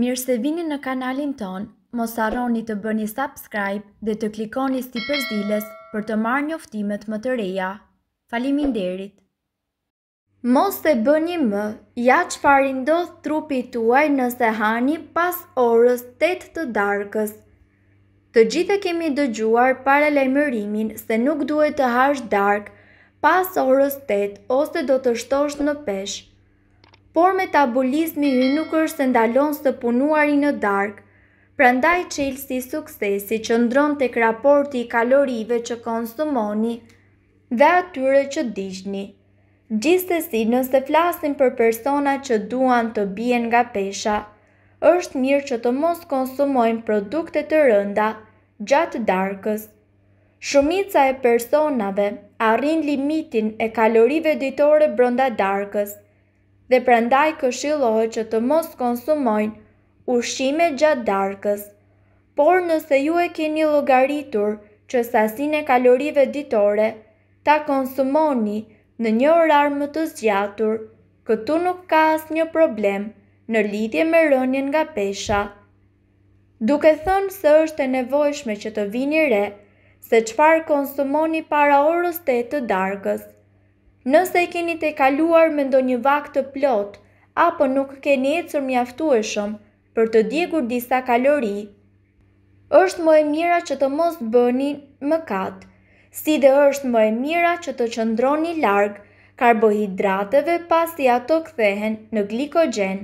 Mirë se vini në kanalin ton, mos arroni të bëni subscribe dhe të klikoni sti përzilës për të marrë një oftimet më të reja. Falimin derit! Mos se bëni më, ja që farindoth trupi tuaj nëse hani pas orës 8 të darkës. Të gjithë kemi dëgjuar pare lejmërimin se nuk duhet të hash dark pas orës 8 ose do të shtosh në peshë por metabolizmi ju nuk është të ndalon së të punuari në dark. Prandaj qilësi suksesi që ndron të kraporti i kalorive që konsumoni dhe atyre që dishni. Gjiste si nëse flasin për persona që duan të bjen nga pesha, është mirë që të mos konsumojnë produkte të rënda gjatë darkës. Shumica e personave arrin limitin e kalorive ditore brënda darkës, dhe prandaj këshillohet që të mos konsumojnë ushqime gjatë darkës. Por nëse ju e keni llogaritur që sasinë e kalorive ditore ta konsumoni në një orar më të zgjatur, këtu nuk ka asnjë problem në lidhje me rënien nga pesha. Duke thënë se është e nevojshme që të vini re se çfarë konsumoni para orës 8 të darkës, Nëse i keni të kaluar me ndo një vak të plot, apo nuk keni e cër mjaftueshëm për të djegur disa kalori, është më e mira që të mos bëni më katë, si dhe është më e mira që të qëndroni largë karbohidrateve pasi ato kthehen në glikogen.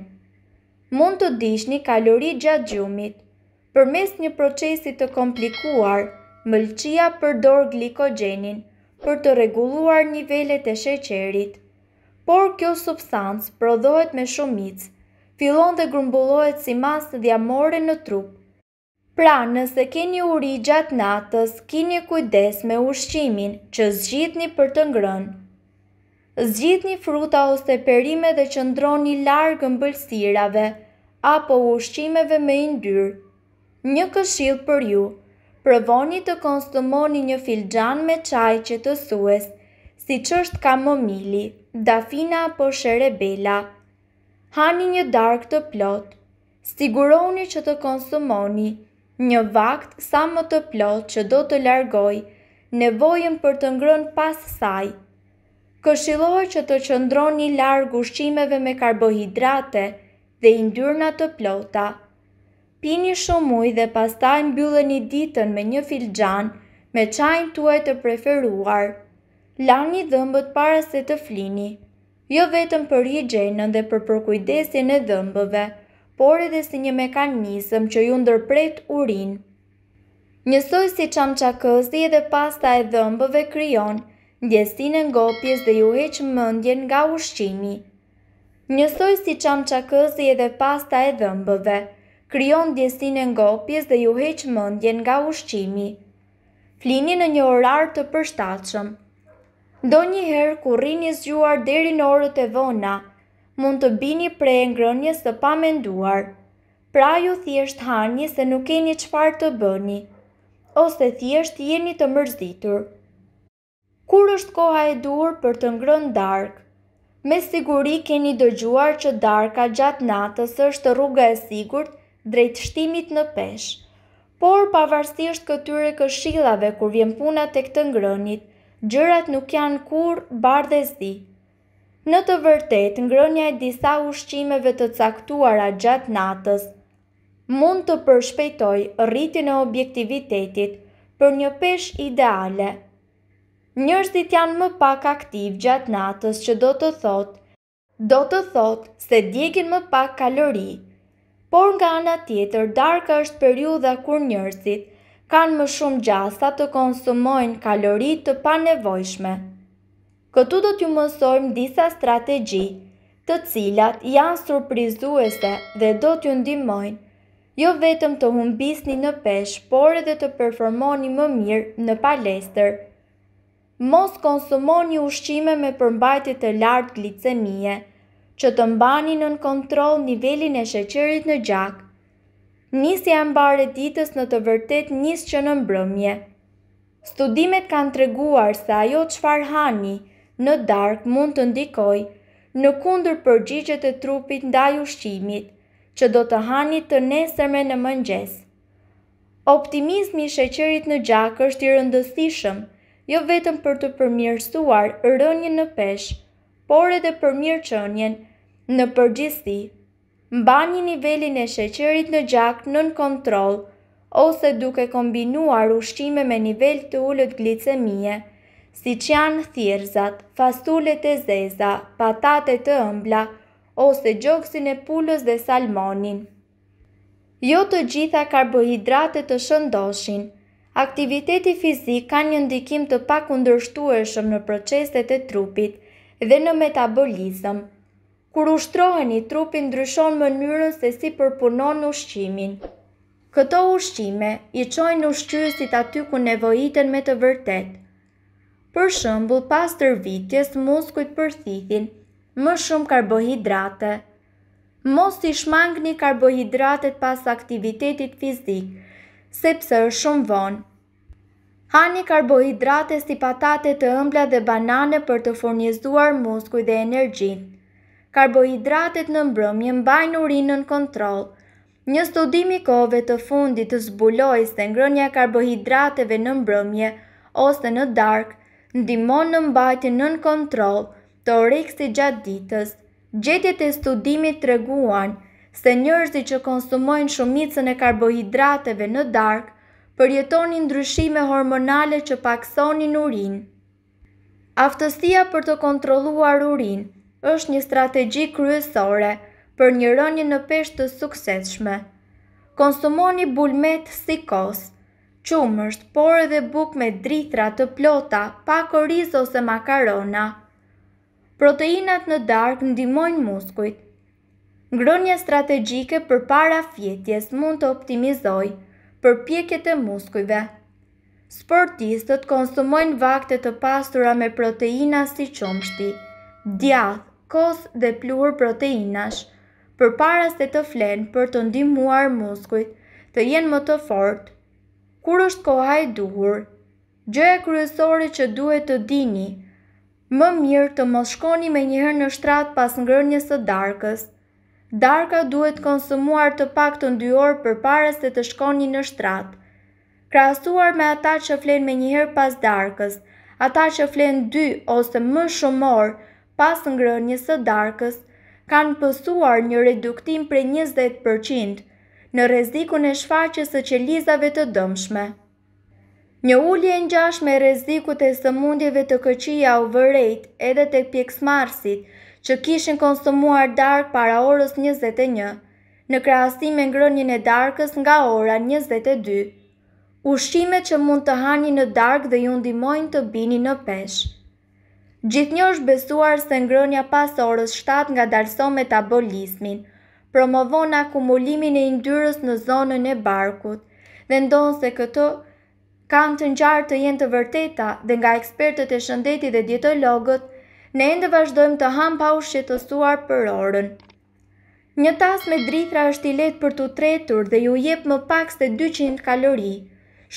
Mund të dishni kalori gjatë gjumit. Për mes një procesit të komplikuar, mëlqia përdor glikogenin për të reguluar nivellet e sheqerit. Por kjo substancë prodhohet me shumic, fillon dhe grumbullohet si mas dhjamore në trup. Pra nëse keni uri gjatë natës, kini kujdes me ushqimin që zgjitni për të ngrënë. Zgjitni fruta ose perime dhe ndroni largë në bëlsirave apo ushqimeve me indyrë. Një këshill për ju, provoni të konsumoni një filxhan me çaj që të sues, si që është kamomili, dafina apo sherebela. Hani një dark të plot, siguroni që të konsumoni një vakt sa më të plot që do të largoj nevojën për të ngrën pas saj. Këshillohet që të qëndroni largë ushqimeve me karbohidrate dhe indyrna të plota pini shumë ujë dhe pastaj mbylleni ditën me një filxhan me çajin tuaj të preferuar. Lani dhëmbët para se të flini, jo vetëm për higjenën dhe për përkujdesjen e dhëmbëve, por edhe si një mekanizëm që ju ndërpret urinë. Njësoj si çamçakëzi edhe pasta e dhëmbëve krijon ndjesinë e ngopjes dhe ju heq mendjen nga ushqimi. Njësoj si çamçakëzi edhe pasta e dhëmbëve kryon djestin e ngopjes dhe ju heq mëndjen nga ushqimi. Flini në një orar të përshtatshëm. Do një herë ku rini zgjuar deri në orët e vona, mund të bini pre e ngrënjes të pa Pra ju thjesht hanje se nuk keni qfar të bëni, ose thjesht jeni të mërzitur. Kur është koha e dur për të ngrën dark? Me siguri keni dëgjuar që darka gjatë natës është rruga e sigurt, drejt shtimit në pesh. Por pavarësisht këtyre këshillave kur vjen puna tek të ngrënit, gjërat nuk janë kurrë bardhëzi. Në të vërtetë, ngrënia e disa ushqimeve të caktuara gjatë natës mund të përshpejtoj rritin e objektivitetit për një pesh ideale. Njërësit janë më pak aktiv gjatë natës që do të thotë, do të thotë se djekin më pak kalorit por nga ana tjetër darka është periudha kur njerëzit kanë më shumë gjasa të konsumojnë kalori të panevojshme. Këtu do t'ju mësojmë disa strategji të cilat janë surprizuese dhe do t'ju ndimojnë jo vetëm të humbisni në pesh, por edhe të performoni më mirë në palestër. Mos konsumoni ushqime me përmbajtje të lartë glicemie, glicemije, që të mbani nën kontrol nivelin e sheqerit në gjak. Nisi e mbare ditës në të vërtet njës që në mbrëmje. Studimet kanë treguar se ajo çfarë hani në dark mund të ndikoj në kundër përgjigjet e trupit ndaj ushqimit që do të hani të nesërme në mëngjes. Optimizmi i sheqerit në gjak është i rëndësishëm, jo vetëm për të përmirësuar rënjën në peshë, por edhe për mirëqenien, qënjen, Në përgjithësi, mba një nivelin e sheqerit në gjak nën kontroll ose duke kombinuar ushqime me nivel të ullët glicemije, si që janë thjerzat, fasullet e zeza, patatet e ëmbla, ose gjoksin e pulës dhe salmonin. Jo të gjitha karbohidratet të shëndoshin, aktiviteti fizik ka një ndikim të pak shumë në proceset e trupit dhe në metabolizëm, Kur ushtroheni, trupi ndryshon mënyrën se si përpunon ushqimin. Këto ushqime i qojnë ushqyësit aty ku nevojiten me të vërtet. Për shëmbull, pas tër vitjes, muskujt përthithin më shumë karbohidrate. Mos i shmangni karbohidratet pas aktivitetit fizik, sepse është shumë vonë. Hani karbohidrate si patate të ëmbla dhe banane për të furnizuar muskujt dhe energjinë karbohidratet në mbrëmje mbajnë urinën në kontrol. Një studimi kove të fundi të zbuloj se ngrënja karbohidrateve në mbrëmje ose në dark, ndimon në mbajtë në në kontrol të oreksi gjatë ditës. Gjetjet e studimit të reguan se njërzi që konsumojnë shumicën e karbohidrateve në dark, përjetonin ndryshime hormonale që paksonin urin Aftësia për të kontroluar urin është një strategi kryesore për një rënjë në peshtë të sukseshme. Konsumoni bulmet si kos, qumësht, por edhe buk me dritra të plota, pa koriz ose makarona. Proteinat në dark në dimojnë muskujt. Ngronje strategike për para fjetjes mund të optimizoj për pjekjet e muskujve. Sportistët konsumojnë vakte të pastura me proteina si qumështi, djath, kos dhe pluhur proteinash, për paras të të flenë për të ndimuar muskujt, të jenë më të fort, kur është kohaj duhur, gjë e kryesori që duhet të dini, më mirë të më shkoni me njëherë në shtrat pas ngrënjës të darkës, darka duhet konsumuar të pak të ndyor për paras të të shkoni në shtrat, krasuar me ata që flenë me njëherë pas darkës, ata që flenë dy ose më shumor, pas ngrënjës së darkës, kanë pësuar një reduktim për 20% në rezikun e shfaqës e qelizave të dëmshme. Një ullje në gjash me rezikut e sëmundjeve të këqia u vërrejt edhe të marsit që kishin konsumuar dark para orës 21, në krahasim me ngrënjën e darkës nga ora 22. Ushqimet që mund të hani në dark dhe ju ndihmojnë të bini në peshë. Gjithë një është besuar se ngrënja pas orës 7 nga darso metabolismin, promovon akumulimin e indyrës në zonën e barkut, dhe ndonë se këto kanë të njarë të jenë të vërteta dhe nga ekspertët e shëndeti dhe dietologët, ne endë vazhdojmë të hamë pa u shqetësuar për orën. Një tas me drithra është i letë për të tretur dhe ju jep më pak se 200 kalori.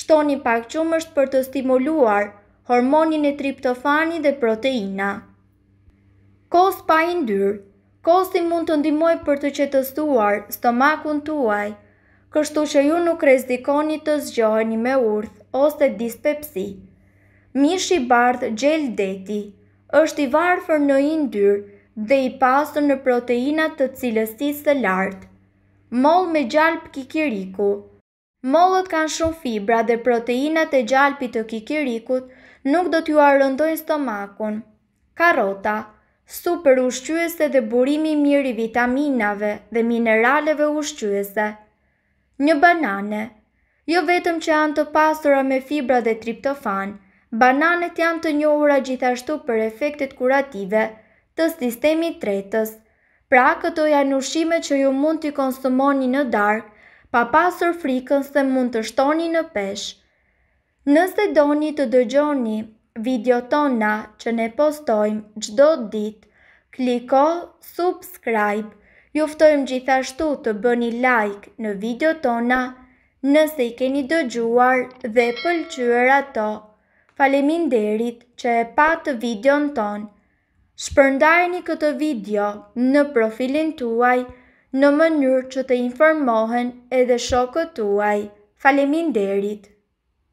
Shtoni pak qumësht për të stimuluar hormonin e triptofani dhe proteina. Kos pa indyr, kosi mund të ndimoj për të qetëstuar stomakun tuaj, kështu që ju nuk rezdikoni të zgjoheni me urth ose dispepsi. Mish i bardh gjel deti, është i varfër në indyr dhe i pasur në proteina të cilësisë së lartë. Mol me gjalp kikiriku. Molët kanë shumë fibra dhe proteinat e gjalpit të kikirikut, nuk do t'ju arëndojnë stomakun. Karota Super ushqyese dhe burimi mirë i vitaminave dhe mineraleve ushqyese. Një banane Jo vetëm që janë të pasura me fibra dhe triptofan, bananet janë të njohura gjithashtu për efektet kurative të sistemi tretës. Pra këto janë ushime që ju mund t'i konsumoni në darkë, pa pasur frikën se mund të shtoni në peshë. Nëse do një të dëgjoni video tona që ne postojmë gjdo dit, kliko subscribe, juftojmë gjithashtu të bëni like në video tona nëse i keni dëgjuar dhe pëlqyër ato. Falemin derit që e patë video në tonë. Shpërndajni këtë video në profilin tuaj në mënyrë që të informohen edhe shokët tuaj. Falemin derit.